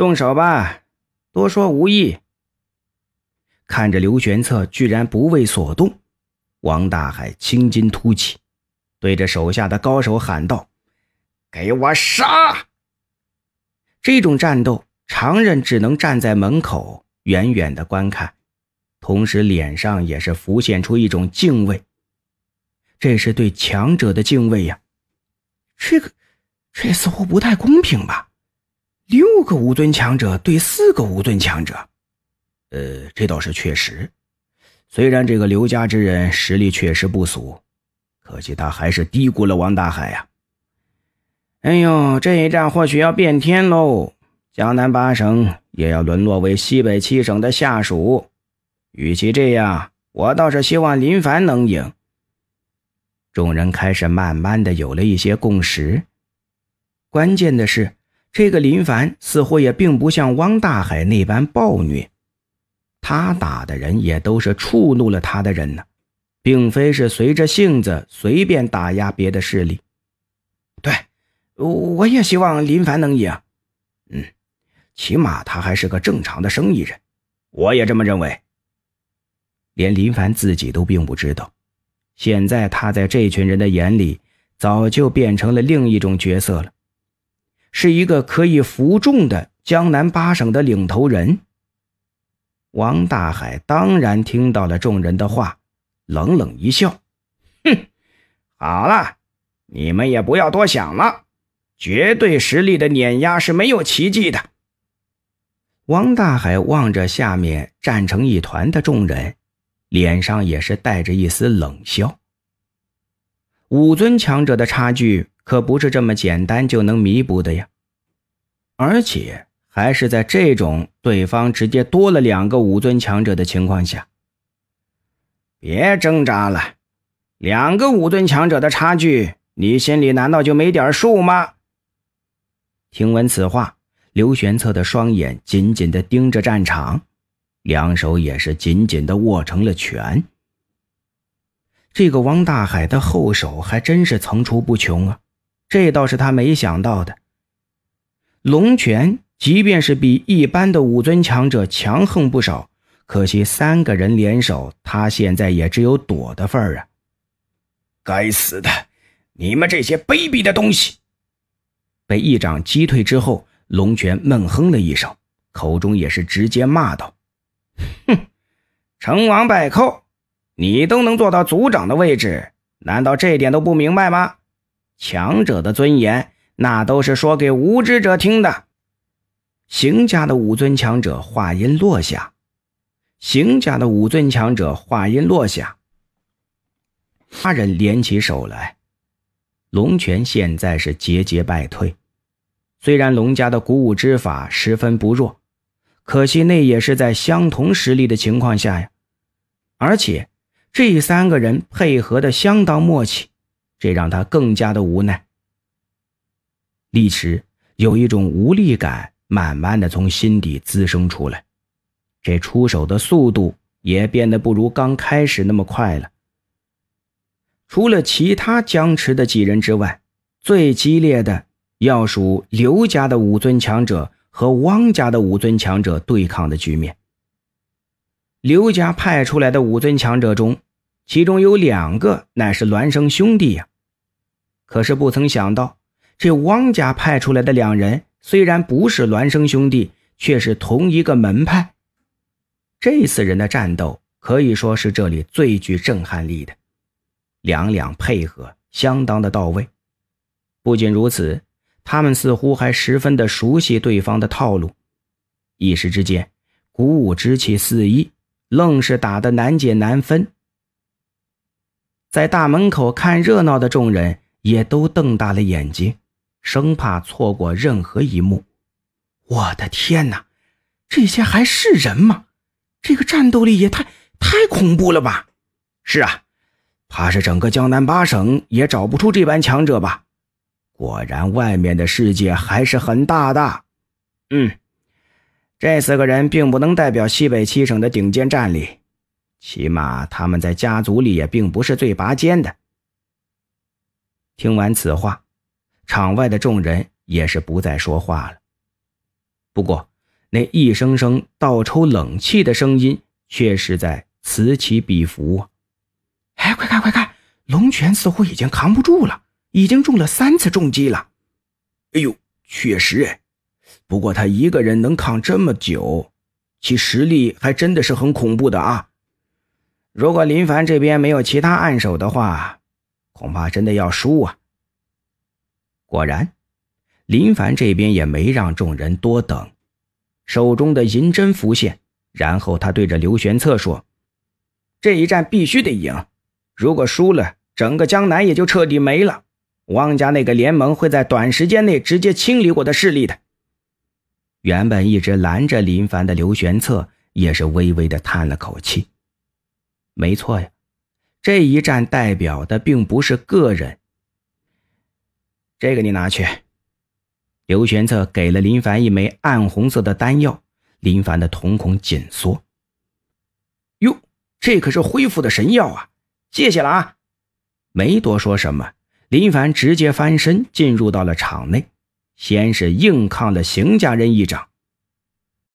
动手吧，多说无益。看着刘玄策居然不为所动，王大海青筋突起，对着手下的高手喊道：“给我杀！”这种战斗，常人只能站在门口远远的观看，同时脸上也是浮现出一种敬畏，这是对强者的敬畏呀。这个，这似乎不太公平吧？六个武尊强者对四个武尊强者，呃，这倒是确实。虽然这个刘家之人实力确实不俗，可惜他还是低估了王大海呀。哎呦，这一战或许要变天喽！江南八省也要沦落为西北七省的下属。与其这样，我倒是希望林凡能赢。众人开始慢慢的有了一些共识。关键的是。这个林凡似乎也并不像汪大海那般暴虐，他打的人也都是触怒了他的人呢，并非是随着性子随便打压别的势力。对，我也希望林凡能赢。嗯，起码他还是个正常的生意人，我也这么认为。连林凡自己都并不知道，现在他在这群人的眼里，早就变成了另一种角色了。是一个可以服众的江南八省的领头人。王大海当然听到了众人的话，冷冷一笑：“哼，好了，你们也不要多想了，绝对实力的碾压是没有奇迹的。”王大海望着下面站成一团的众人，脸上也是带着一丝冷笑。武尊强者的差距可不是这么简单就能弥补的呀，而且还是在这种对方直接多了两个武尊强者的情况下。别挣扎了，两个武尊强者的差距，你心里难道就没点数吗？听闻此话，刘玄策的双眼紧紧的盯着战场，两手也是紧紧的握成了拳。这个王大海的后手还真是层出不穷啊！这倒是他没想到的。龙泉即便是比一般的武尊强者强横不少，可惜三个人联手，他现在也只有躲的份儿啊！该死的，你们这些卑鄙的东西！被一掌击退之后，龙泉闷哼了一声，口中也是直接骂道：“哼，成王败寇。”你都能做到族长的位置，难道这点都不明白吗？强者的尊严，那都是说给无知者听的。邢家的武尊强者话音落下，邢家的武尊强者话音落下，他人联起手来，龙泉现在是节节败退。虽然龙家的鼓舞之法十分不弱，可惜那也是在相同实力的情况下呀，而且。这三个人配合的相当默契，这让他更加的无奈。李池有一种无力感，慢慢的从心底滋生出来，这出手的速度也变得不如刚开始那么快了。除了其他僵持的几人之外，最激烈的要数刘家的武尊强者和汪家的武尊强者对抗的局面。刘家派出来的五尊强者中，其中有两个乃是孪生兄弟呀。可是不曾想到，这汪家派出来的两人虽然不是孪生兄弟，却是同一个门派。这四人的战斗可以说是这里最具震撼力的，两两配合相当的到位。不仅如此，他们似乎还十分的熟悉对方的套路，一时之间，鼓舞之气四溢。愣是打的难解难分，在大门口看热闹的众人也都瞪大了眼睛，生怕错过任何一幕。我的天哪，这些还是人吗？这个战斗力也太、太恐怖了吧！是啊，怕是整个江南八省也找不出这般强者吧？果然，外面的世界还是很大的。嗯。这四个人并不能代表西北七省的顶尖战力，起码他们在家族里也并不是最拔尖的。听完此话，场外的众人也是不再说话了。不过那一声声倒抽冷气的声音却是在此起彼伏哎，快看快看，龙泉似乎已经扛不住了，已经中了三次重击了。哎呦，确实哎。不过他一个人能抗这么久，其实力还真的是很恐怖的啊！如果林凡这边没有其他暗手的话，恐怕真的要输啊！果然，林凡这边也没让众人多等，手中的银针浮现，然后他对着刘玄策说：“这一战必须得赢，如果输了，整个江南也就彻底没了。汪家那个联盟会在短时间内直接清理我的势力的。”原本一直拦着林凡的刘玄策也是微微的叹了口气。没错呀，这一战代表的并不是个人。这个你拿去。刘玄策给了林凡一枚暗红色的丹药，林凡的瞳孔紧缩。哟，这可是恢复的神药啊！谢谢了啊！没多说什么，林凡直接翻身进入到了场内。先是硬抗了邢家人一掌。